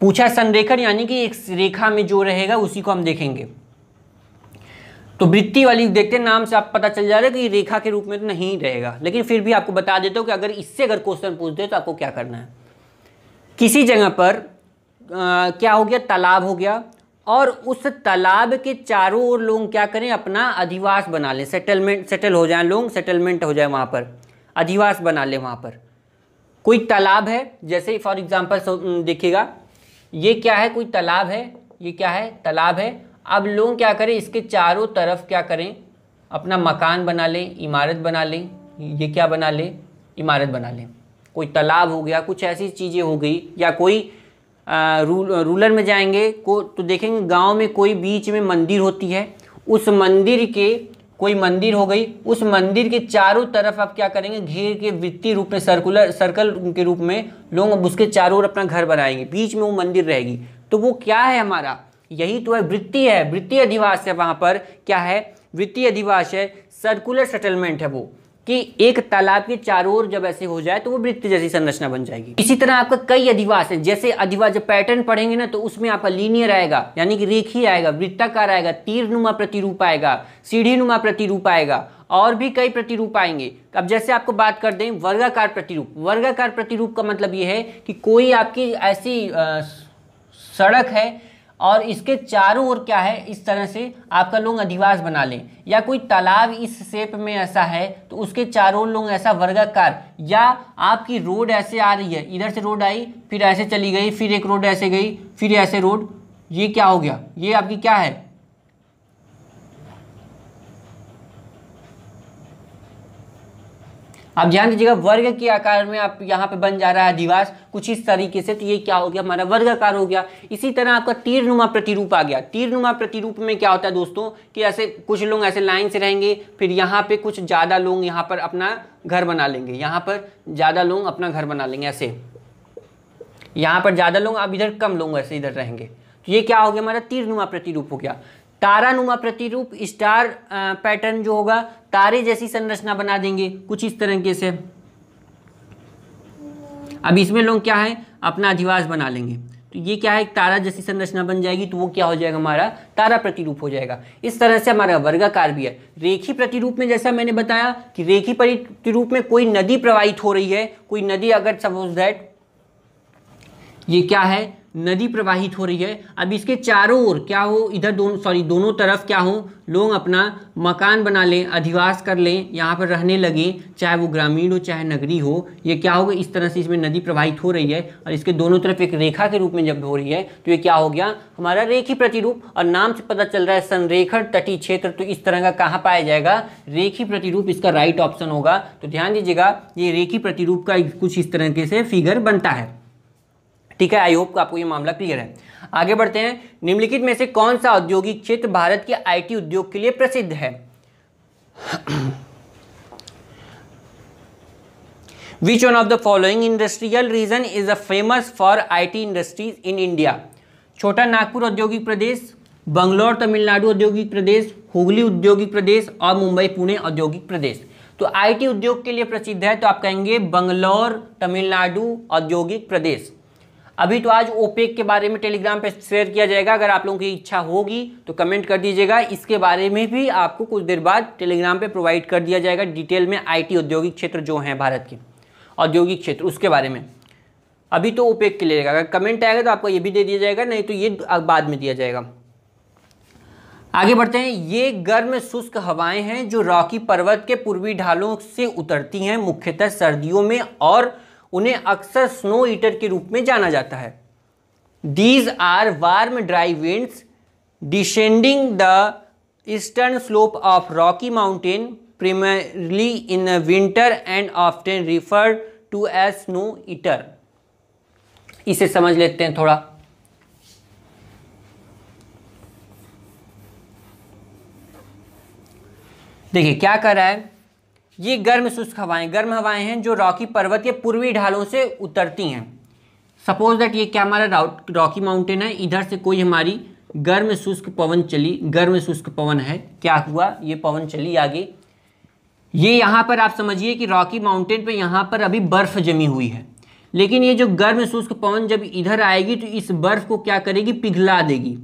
पूछा संरेखण यानी कि एक रेखा में जो रहेगा उसी को हम देखेंगे तो वृत्ति वाली देखते हैं नाम से आप पता चल जा रहा है कि रेखा के रूप में तो नहीं रहेगा लेकिन फिर भी आपको बता देता हूँ कि अगर इससे अगर क्वेश्चन पूछ दे तो आपको क्या करना है किसी जगह पर आ, क्या हो गया तालाब हो गया और उस तालाब के चारों ओर लोग क्या करें अपना अधिवास बना लें सेटलमेंट सेटल हो जाए लोग सेटलमेंट हो जाए वहाँ पर अधिवास बना लें वहाँ पर कोई तालाब है जैसे फॉर एग्जाम्पल देखिएगा ये क्या है कोई तालाब है ये क्या है तालाब है अब लोग क्या करें इसके चारों तरफ क्या करें अपना मकान बना लें इमारत बना लें ये क्या बना लें इमारत बना लें कोई तालाब हो गया कुछ ऐसी चीज़ें हो गई या कोई रूल रूलर में जाएंगे को तो देखेंगे गांव में कोई बीच में मंदिर होती है उस मंदिर के कोई मंदिर हो गई उस मंदिर के चारों तरफ आप क्या करेंगे घेर के वित्तीय रूप में सर्कुलर सर्कल के रूप में लोग उसके चारों ओर अपना घर बनाएंगे बीच में वो मंदिर रहेगी तो वो क्या है हमारा यही तो है वृत्ति है वृत्तीय अधिवास है वहाँ पर क्या है वृत्तीय अधिवास है सर्कुलर सेटलमेंट है वो कि एक तालाब के चारों ओर जब ऐसे हो जाए तो वो वृत्त जैसी संरचना बन जाएगी इसी तरह आपका कई अधिवास है जैसे अधिवास जब पैटर्न पढ़ेंगे ना तो उसमें आपका लीनियर आएगा यानी कि रेखी आएगा वृत्ताकार आएगा तीर नुमा प्रतिरूप आएगा सीढ़ी नुमा प्रतिरूप आएगा और भी कई प्रतिरूप आएंगे अब जैसे आपको बात कर दें वर्गाकार प्रतिरूप वर्गाकार प्रतिरूप का मतलब ये है कि कोई आपकी ऐसी सड़क है और इसके चारों ओर क्या है इस तरह से आपका लोग अधिवास बना लें या कोई तालाब इस शेप में ऐसा है तो उसके चारों लोग ऐसा वर्गाकार या आपकी रोड ऐसे आ रही है इधर से रोड आई फिर ऐसे चली गई फिर एक रोड ऐसे गई फिर ऐसे रोड ये क्या हो गया ये आपकी क्या है आप ध्यान दीजिएगा वर्ग के आकार में आप यहाँ पे बन जा रहा है अधिवास कुछ इस तरीके से तो ये क्या हो गया हमारा वर्ग आकार हो गया इसी तरह आपका तीर नुमा प्रतिरूप आ गया तीर नुमा प्रतिरूप में क्या होता है दोस्तों कि ऐसे कुछ लोग ऐसे लाइन से रहेंगे फिर यहाँ पे कुछ ज़्यादा लोग यहाँ पर अपना घर बना लेंगे यहाँ पर ज़्यादा लोग अपना घर बना लेंगे ऐसे यहाँ पर ज़्यादा लोग आप इधर कम लोग ऐसे इधर रहेंगे तो ये क्या हो गया हमारा तीर नुमा प्रतिरूप हो गया तारानुमा प्रतिरूप स्टार पैटर्न जो होगा तारे जैसी संरचना बना देंगे कुछ इस तरीके से अब इसमें लोग क्या है अपना अधिवास बना लेंगे तो ये क्या है तारा जैसी संरचना बन जाएगी तो वो क्या हो जाएगा हमारा तारा प्रतिरूप हो जाएगा इस तरह से हमारा वर्गाकार भी है रेखी प्रतिरूप में जैसा मैंने बताया कि रेखी प्रतिरूप में कोई नदी प्रवाहित हो रही है कोई नदी अगर सपोज दैट ये क्या है नदी प्रवाहित हो रही है अब इसके चारों ओर क्या हो इधर दोनों सॉरी दोनों तरफ क्या हो लोग अपना मकान बना लें अधिवास कर लें यहाँ पर रहने लगें चाहे वो ग्रामीण हो चाहे नगरी हो ये क्या होगा इस तरह से इसमें नदी प्रवाहित हो रही है और इसके दोनों तरफ एक रेखा के रूप में जब हो रही है तो ये क्या हो गया हमारा रेखी प्रतिरूप और नाम से पता चल रहा है संरेखण तटीय क्षेत्र तो इस तरह का कहाँ पाया जाएगा रेखी प्रतिरूप इसका राइट ऑप्शन होगा तो ध्यान दीजिएगा ये रेखी प्रतिरूप का कुछ इस तरह से फिगर बनता है ठीक है आई होप आपको ये मामला क्लियर है आगे बढ़ते हैं निम्नलिखित में से कौन सा औद्योगिक क्षेत्र भारत के आईटी उद्योग के लिए प्रसिद्ध है which one of the following industrial region is a famous for IT industries in India Chota Nagpur औद्योगिक प्रदेश बंगलौर तमिलनाडु औद्योगिक प्रदेश हुगली औद्योगिक प्रदेश और मुंबई पुणे औद्योगिक प्रदेश तो आईटी उद्योग के लिए प्रसिद्ध है तो आप कहेंगे बंगलौर तमिलनाडु औद्योगिक प्रदेश अभी तो आज ओपेक के बारे में टेलीग्राम पे शेयर किया जाएगा अगर आप लोगों की इच्छा होगी तो कमेंट कर दीजिएगा इसके बारे में भी आपको कुछ देर बाद टेलीग्राम पे प्रोवाइड कर दिया जाएगा डिटेल में आईटी औद्योगिक क्षेत्र जो हैं भारत के औद्योगिक क्षेत्र उसके बारे में अभी तो ओपेक के लिए अगर कमेंट आएगा तो आपको ये भी दे दिया जाएगा नहीं तो ये बाद में दिया जाएगा आगे बढ़ते हैं ये गर्म शुष्क हवाएं हैं जो रॉकी पर्वत के पूर्वी ढालों से उतरती हैं मुख्यतः सर्दियों में और उन्हें अक्सर स्नो ईटर के रूप में जाना जाता है these are warm dry winds descending the eastern slope of Rocky Mountain in winter and often refer to a snow eater इसे समझ लेते हैं थोड़ा देखिए क्या कर रहा है ये गर्म शुष्क हवाएं गर्म हवाएं हैं जो रॉकी पर्वत या पूर्वी ढालों से उतरती हैं सपोज दैट ये क्या हमारा रॉकी माउंटेन है इधर से कोई हमारी गर्म शुष्क पवन चली गर्म शुष्क पवन है क्या हुआ ये पवन चली आगे ये यहाँ पर आप समझिए कि रॉकी माउंटेन पे यहाँ पर अभी बर्फ़ जमी हुई है लेकिन ये जो गर्म शुष्क पवन जब इधर आएगी तो इस बर्फ़ को क्या करेगी पिघला देगी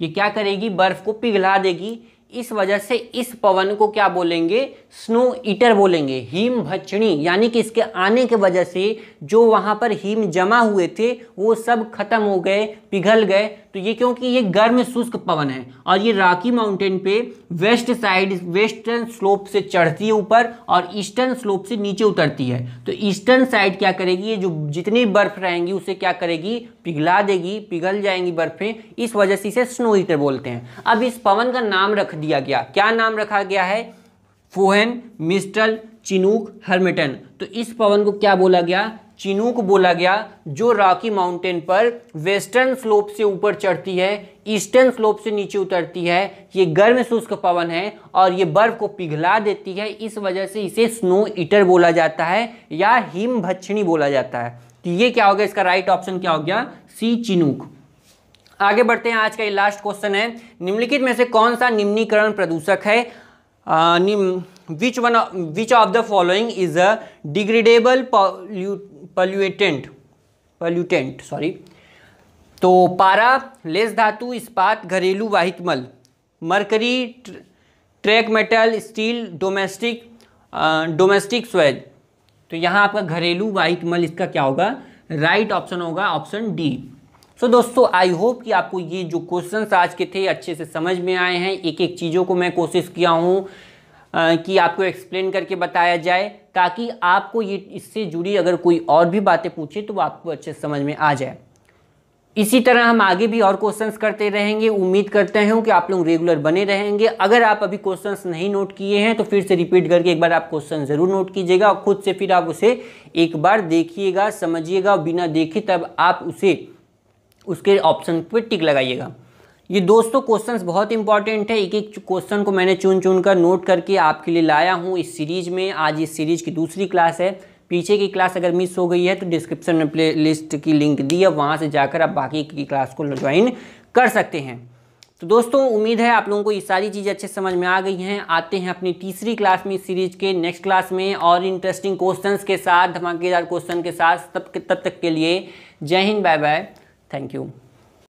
ये क्या करेगी बर्फ़ को पिघला देगी इस वजह से इस पवन को क्या बोलेंगे स्नो ईटर बोलेंगे हिम भचणी यानी कि इसके आने के वजह से जो वहाँ पर हिम जमा हुए थे वो सब खत्म हो गए पिघल गए तो ये क्योंकि ये गर्म शुष्क पवन है और ये राकी माउंटेन पे वेस्ट साइड वेस्टर्न स्लोप से चढ़ती है ऊपर और ईस्टर्न स्लोप से नीचे उतरती है तो ईस्टर्न साइड क्या करेगी ये जो जितनी बर्फ रहेंगी उसे क्या करेगी पिघला देगी पिघल जाएंगी बर्फें इस वजह से इसे स्नो हीटर बोलते हैं अब इस पवन का नाम रख दिया गया क्या नाम रखा गया है फोहन मिस्टल चिनूक हर्मिटन तो इस पवन को क्या बोला गया चिनूक बोला गया जो रॉकी माउंटेन पर वेस्टर्न स्लोप से ऊपर चढ़ती है ईस्टर्न स्लोप से नीचे उतरती है ये गर्म शुष्क पवन है और ये बर्फ को पिघला देती है इस वजह से इसे स्नो ईटर बोला जाता है या हिम भक्षणी बोला जाता है तो ये क्या हो गया इसका राइट ऑप्शन क्या हो गया सी चिनूक आगे बढ़ते हैं आज का ये लास्ट क्वेश्चन है निम्नलिखित में से कौन सा निम्नीकरण प्रदूषक है which one which of the following is a degradable pollu pollutant pollutant sorry तो पारा लेस धातु इस्पात घरेलू वाहित मल mercury track metal steel domestic domestic sewage तो यहाँ आपका घरेलू वाहिक मल इसका क्या होगा राइट ऑप्शन होगा ऑप्शन डी सो so, दोस्तों आई होप कि आपको ये जो क्वेश्चंस आज के थे अच्छे से समझ में आए हैं एक एक चीज़ों को मैं कोशिश किया हूँ कि आपको एक्सप्लेन करके बताया जाए ताकि आपको ये इससे जुड़ी अगर कोई और भी बातें पूछे तो आपको अच्छे समझ में आ जाए इसी तरह हम आगे भी और क्वेश्चंस करते रहेंगे उम्मीद करते हैं कि आप लोग रेगुलर बने रहेंगे अगर आप अभी क्वेश्चंस नहीं नोट किए हैं तो फिर से रिपीट करके एक बार आप क्वेश्चन ज़रूर नोट कीजिएगा और खुद से फिर आप उसे एक बार देखिएगा समझिएगा बिना देखे तब आप उसे उसके ऑप्शन पर टिक लगाइएगा ये दोस्तों क्वेश्चंस बहुत इंपॉर्टेंट है एक एक क्वेश्चन को मैंने चुन चुन कर नोट करके आपके लिए लाया हूँ इस सीरीज में आज इस सीरीज की दूसरी क्लास है पीछे की क्लास अगर मिस हो गई है तो डिस्क्रिप्शन में प्ले लिस्ट की लिंक दी है वहाँ से जाकर आप बाकी की क्लास को ज्वाइन कर सकते हैं तो दोस्तों उम्मीद है आप लोगों को ये सारी चीज़ें अच्छे समझ में आ गई हैं आते हैं अपनी तीसरी क्लास में इस सीरीज के नेक्स्ट क्लास में और इंटरेस्टिंग क्वेश्चंस के साथ धमाकेदार क्वेश्चन के साथ तब तब तक के लिए जय हिंद बाय बाय थैंक यू